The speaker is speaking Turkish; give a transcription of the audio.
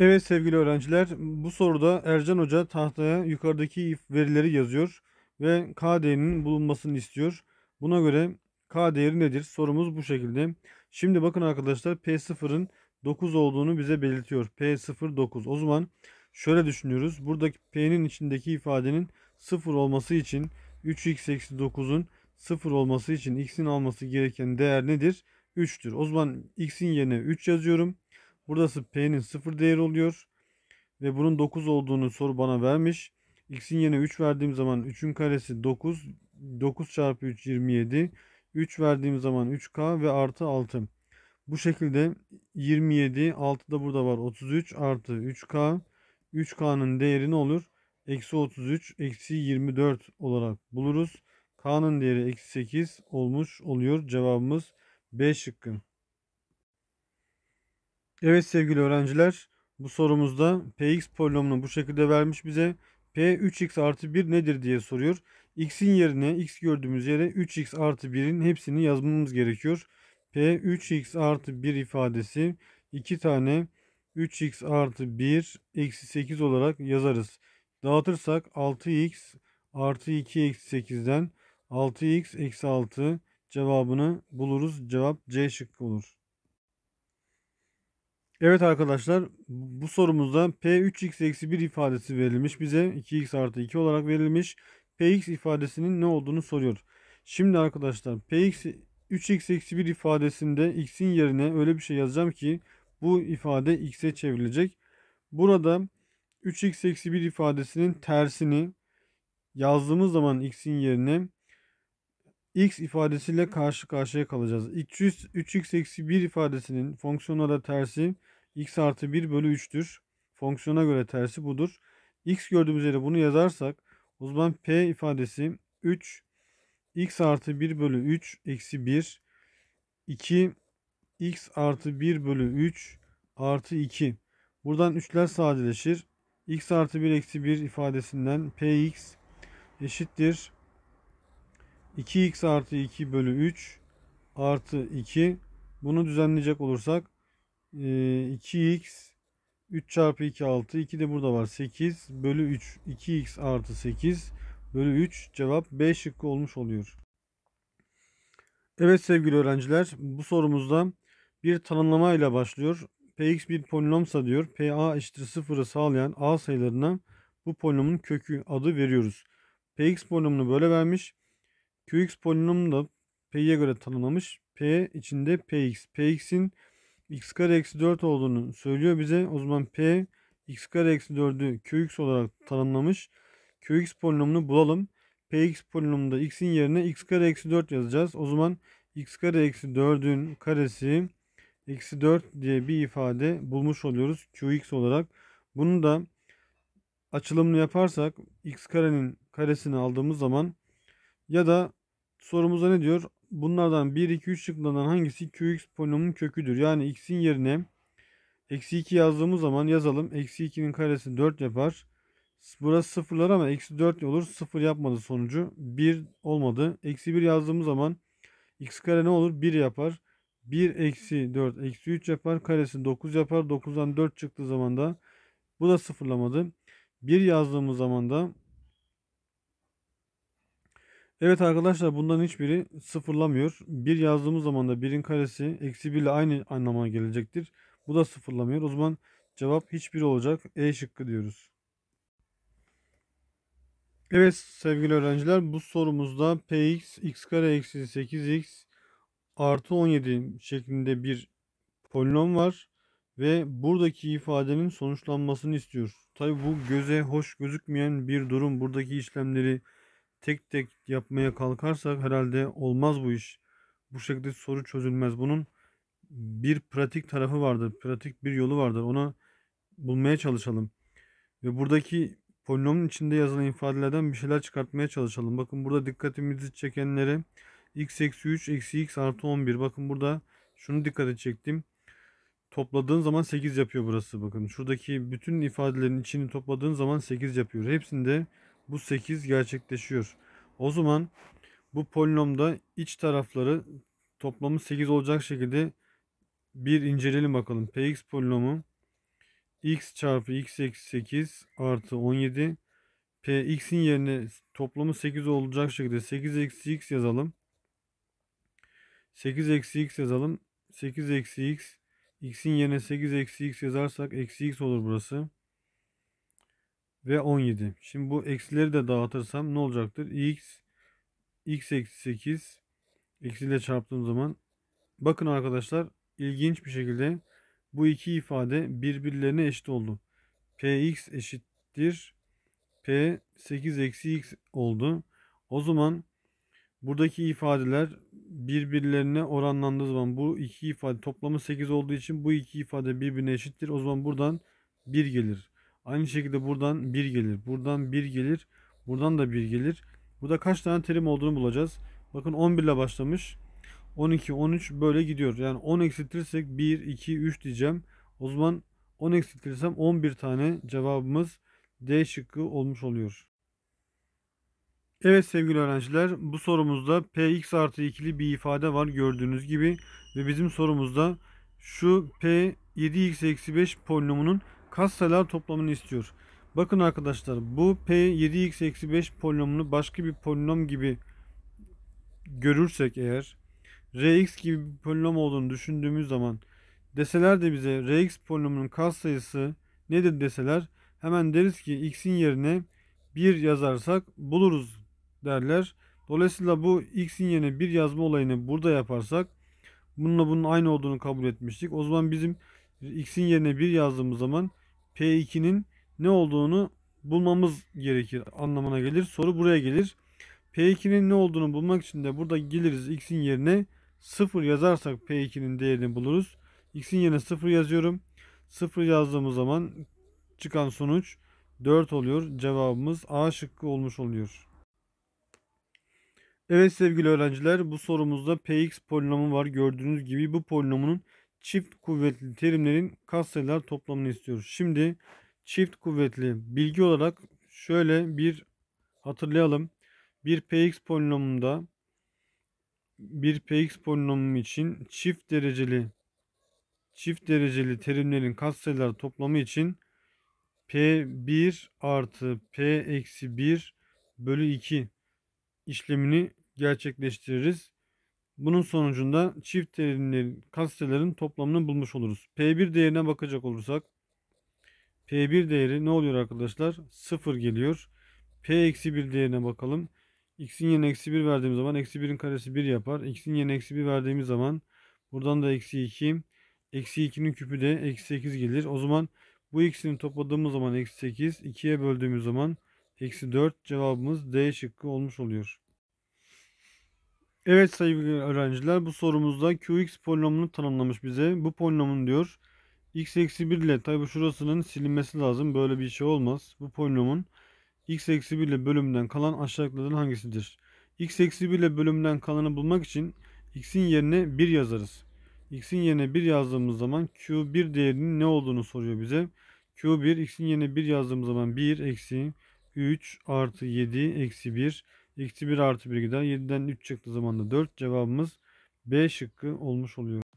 Evet sevgili öğrenciler bu soruda Ercan Hoca tahtaya yukarıdaki verileri yazıyor ve K değerinin bulunmasını istiyor. Buna göre K değeri nedir? Sorumuz bu şekilde. Şimdi bakın arkadaşlar P0'ın 9 olduğunu bize belirtiyor. P0 9. O zaman şöyle düşünüyoruz. Buradaki P'nin içindeki ifadenin 0 olması için 3x eksi 9'un 0 olması için x'in alması gereken değer nedir? 3'tür. O zaman x'in yerine 3 yazıyorum. Buradası P'nin 0 değeri oluyor. Ve bunun 9 olduğunu soru bana vermiş. X'in yerine 3 verdiğim zaman 3'ün karesi 9. 9 çarpı 3 27. 3 verdiğim zaman 3K ve artı 6. Bu şekilde 27 6 da burada var 33 artı 3K. 3K'nın değeri ne olur? Eksi 33 eksi 24 olarak buluruz. K'nın değeri eksi 8 olmuş oluyor. Cevabımız B şıkkı. Evet sevgili öğrenciler bu sorumuzda px polinomunu bu şekilde vermiş bize. p 3x artı 1 nedir diye soruyor. x'in yerine x gördüğümüz yere 3x artı 1'in hepsini yazmamız gerekiyor. p 3x artı 1 ifadesi 2 tane 3x artı 1 eksi 8 olarak yazarız. Dağıtırsak 6x artı 2 eksi 8'den 6x eksi 6 cevabını buluruz. Cevap C şıkkı olur. Evet arkadaşlar bu sorumuzda P3x eksi 1 ifadesi verilmiş bize 2x artı 2 olarak verilmiş Px ifadesinin ne olduğunu soruyor. Şimdi arkadaşlar Px 3x eksi 1 ifadesinde x'in yerine öyle bir şey yazacağım ki bu ifade x'e çevrilecek. Burada 3x eksi 1 ifadesinin tersini yazdığımız zaman x'in yerine x ifadesiyle karşı karşıya kalacağız. 3x eksi 1 ifadesinin fonksiyona da tersi x artı 1 bölü 3'tür. Fonksiyona göre tersi budur. x gördüğümüz yere bunu yazarsak o zaman p ifadesi 3 x artı 1 bölü 3 eksi 1 2 x artı 1 bölü 3 artı 2. Buradan 3'ler sadeleşir. x artı 1 eksi 1 ifadesinden px eşittir 2x artı 2 bölü 3 artı 2 bunu düzenleyecek olursak 2x e, 3 çarpı 2 6 2 de burada var 8 bölü 3 2x artı 8 bölü 3 cevap 5 şıkkı olmuş oluyor. Evet sevgili öğrenciler bu sorumuzda bir tanımlama ile başlıyor. Px bir polinomsa diyor Pa eşittir sıfırı sağlayan A sayılarına bu polinomun kökü adı veriyoruz. Px polinomunu böyle vermiş. Qx polinomu da P'ye göre tanımlamış. P içinde Px. Px'in x kare eksi 4 olduğunu söylüyor bize. O zaman P x kare eksi 4'ü Qx olarak tanımlamış. Qx polinomunu bulalım. Px polinomunda x'in yerine x kare eksi 4 yazacağız. O zaman x kare eksi 4'ün karesi eksi 4 diye bir ifade bulmuş oluyoruz qx olarak. Bunu da açılımını yaparsak x karenin karesini aldığımız zaman ya da Sorumuza ne diyor? Bunlardan 1, 2, 3 şıklarından hangisi qx polinomunun köküdür? Yani x'in yerine eksi 2 yazdığımız zaman yazalım. Eksi 2'nin karesi 4 yapar. Burası sıfırlar ama eksi 4 olur. Sıfır yapmadı sonucu. 1 olmadı. Eksi 1 yazdığımız zaman x kare ne olur? 1 yapar. 1 eksi 4 eksi 3 yapar. Karesi 9 yapar. 9'dan 4 çıktığı zaman da bu da sıfırlamadı. 1 yazdığımız zaman da Evet arkadaşlar bundan hiçbiri sıfırlamıyor. 1 yazdığımız zaman da 1'in karesi eksi 1 ile aynı anlama gelecektir. Bu da sıfırlamıyor. O zaman cevap hiçbiri olacak. E şıkkı diyoruz. Evet sevgili öğrenciler bu sorumuzda px x kare eksi 8x artı 17 şeklinde bir polinom var ve buradaki ifadenin sonuçlanmasını istiyor. Tabi bu göze hoş gözükmeyen bir durum. Buradaki işlemleri tek tek yapmaya kalkarsak herhalde olmaz bu iş. Bu şekilde soru çözülmez. Bunun bir pratik tarafı vardır. Pratik bir yolu vardır. Ona bulmaya çalışalım. Ve buradaki polinomun içinde yazılan ifadelerden bir şeyler çıkartmaya çalışalım. Bakın burada dikkatimizi çekenleri x eksi 3 eksi x artı 11. Bakın burada şunu dikkat çektim. Topladığın zaman 8 yapıyor burası bakın. Şuradaki bütün ifadelerin içini topladığın zaman 8 yapıyor. Hepsinde bu 8 gerçekleşiyor. O zaman bu polinomda iç tarafları toplamı 8 olacak şekilde bir inceleyelim bakalım. Px polinomu x çarpı x eksi 8 artı 17 px'in yerine toplamı 8 olacak şekilde 8 eksi x yazalım. 8 eksi x yazalım. 8 eksi x x'in yerine 8 eksi x yazarsak eksi x olur burası ve 17. Şimdi bu eksileri de dağıtırsam ne olacaktır? x x eksi 8 eksiyle çarptığım zaman bakın arkadaşlar ilginç bir şekilde bu iki ifade birbirlerine eşit oldu. px eşittir p 8 eksi x oldu. O zaman buradaki ifadeler birbirlerine oranlandığı zaman bu iki ifade toplamı 8 olduğu için bu iki ifade birbirine eşittir. O zaman buradan 1 gelir. Aynı şekilde buradan bir gelir. Buradan bir gelir. Buradan da bir gelir. Burada kaç tane terim olduğunu bulacağız. Bakın 11 ile başlamış. 12, 13 böyle gidiyor. Yani 10 eksiltirsek 1, 2, 3 diyeceğim. O zaman 10 eksiltirsem 11 tane cevabımız D şıkkı olmuş oluyor. Evet sevgili öğrenciler bu sorumuzda px artı ikili bir ifade var gördüğünüz gibi ve bizim sorumuzda şu p 7x eksi 5 polinomunun kas toplamını istiyor. Bakın arkadaşlar bu P7x-5 polinomunu başka bir polinom gibi görürsek eğer Rx gibi bir polinom olduğunu düşündüğümüz zaman deseler de bize Rx polinomunun katsayısı nedir deseler hemen deriz ki x'in yerine 1 yazarsak buluruz derler. Dolayısıyla bu x'in yerine 1 yazma olayını burada yaparsak bununla bunun aynı olduğunu kabul etmiştik. O zaman bizim x'in yerine 1 yazdığımız zaman P2'nin ne olduğunu bulmamız gerekir anlamına gelir. Soru buraya gelir. P2'nin ne olduğunu bulmak için de burada geliriz x'in yerine 0 yazarsak P2'nin değerini buluruz. x'in yerine 0 yazıyorum. 0 yazdığımız zaman çıkan sonuç 4 oluyor. Cevabımız A şıkkı olmuş oluyor. Evet sevgili öğrenciler bu sorumuzda Px polinomu var. Gördüğünüz gibi bu polinomunun çift kuvvetli terimlerin katsayılar toplamını istiyoruz. Şimdi çift kuvvetli bilgi olarak şöyle bir hatırlayalım. Bir px polinomunda bir px polinomu için çift dereceli çift dereceli terimlerin katsayılar toplamı için p1 artı p eksi 1 bölü 2 işlemini gerçekleştiririz. Bunun sonucunda çift terimlerin kastelerin toplamını bulmuş oluruz. P1 değerine bakacak olursak P1 değeri ne oluyor arkadaşlar? 0 geliyor. P-1 değerine bakalım. X'in yerine eksi 1 verdiğimiz zaman eksi 1'in karesi 1 yapar. X'in yerine eksi 1 verdiğimiz zaman buradan da eksi 2. Eksi 2'nin küpü de eksi 8 gelir. O zaman bu x'ini topladığımız zaman eksi 8. 2'ye böldüğümüz zaman eksi 4 cevabımız D şıkkı olmuş oluyor. Evet sevgili öğrenciler bu sorumuzda qx polinomunu tanımlamış bize. Bu polinomun diyor x eksi 1 ile tabi şurasının silinmesi lazım. Böyle bir şey olmaz. Bu polinomun x eksi 1 ile bölümünden kalan aşağıdakilerden hangisidir? x eksi 1 ile bölümünden kalanı bulmak için x'in yerine 1 yazarız. x'in yerine 1 yazdığımız zaman q1 değerinin ne olduğunu soruyor bize. q1 x'in yerine 1 yazdığımız zaman 1 eksi 3 artı 7 eksi 1 Eksi 1 artı 1 gider. 7'den 3 çıktı zamanda 4. Cevabımız B şıkkı olmuş oluyor.